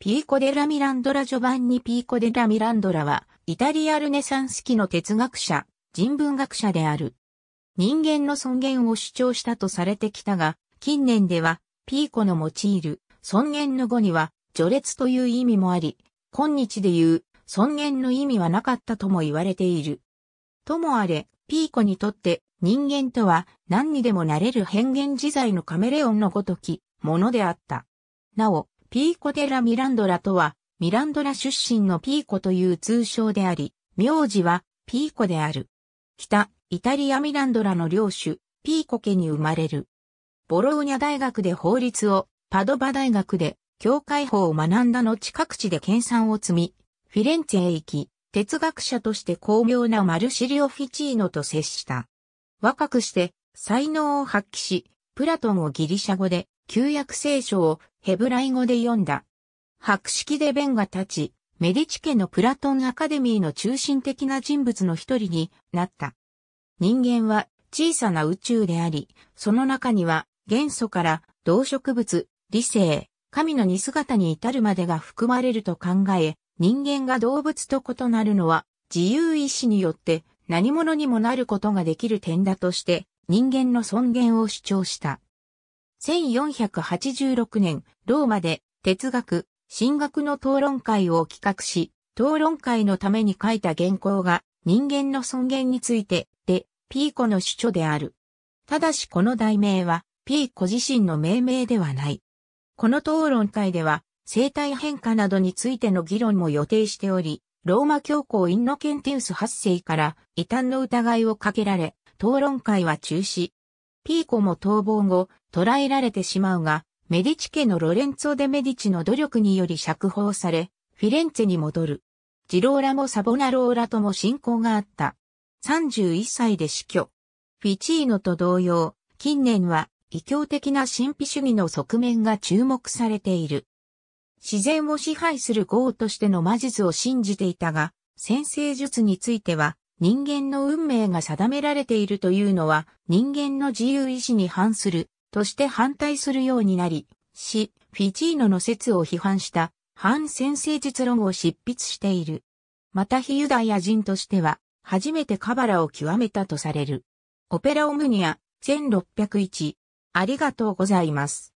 ピーコデラ・ミランドラ・序盤にピーコデラ・ミランドラは、イタリアルネサンス期の哲学者、人文学者である。人間の尊厳を主張したとされてきたが、近年では、ピーコの用いる尊厳の語には、序列という意味もあり、今日で言う尊厳の意味はなかったとも言われている。ともあれ、ピーコにとって人間とは何にでもなれる変幻自在のカメレオンのごとき、ものであった。なお、ピーコ・デラ・ミランドラとは、ミランドラ出身のピーコという通称であり、名字はピーコである。北、イタリア・ミランドラの領主、ピーコ家に生まれる。ボローニャ大学で法律を、パドバ大学で教会法を学んだ後各地で研鑽を積み、フィレンツェへ行き、哲学者として巧妙なマルシリオ・フィチーノと接した。若くして才能を発揮し、プラトンをギリシャ語で、旧約聖書をヘブライ語で読んだ。白式で弁が立ち、メディチ家のプラトンアカデミーの中心的な人物の一人になった。人間は小さな宇宙であり、その中には元素から動植物、理性、神の似姿に至るまでが含まれると考え、人間が動物と異なるのは自由意志によって何者にもなることができる点だとして人間の尊厳を主張した。1486年、ローマで哲学、神学の討論会を企画し、討論会のために書いた原稿が人間の尊厳についてで、ピーコの主張である。ただしこの題名は、ピーコ自身の命名ではない。この討論会では、生態変化などについての議論も予定しており、ローマ教皇インノケンティウス8世から異端の疑いをかけられ、討論会は中止、ピーコも逃亡後、捕らえられてしまうが、メディチ家のロレンツォ・デ・メディチの努力により釈放され、フィレンツェに戻る。ジローラもサボナローラとも親交があった。31歳で死去。フィチーノと同様、近年は異教的な神秘主義の側面が注目されている。自然を支配する豪としての魔術を信じていたが、先生術については人間の運命が定められているというのは人間の自由意志に反するとして反対するようになり、し、フィチーノの説を批判した反先生実論を執筆している。また非ユダヤ人としては初めてカバラを極めたとされる。オペラオムニア1601ありがとうございます。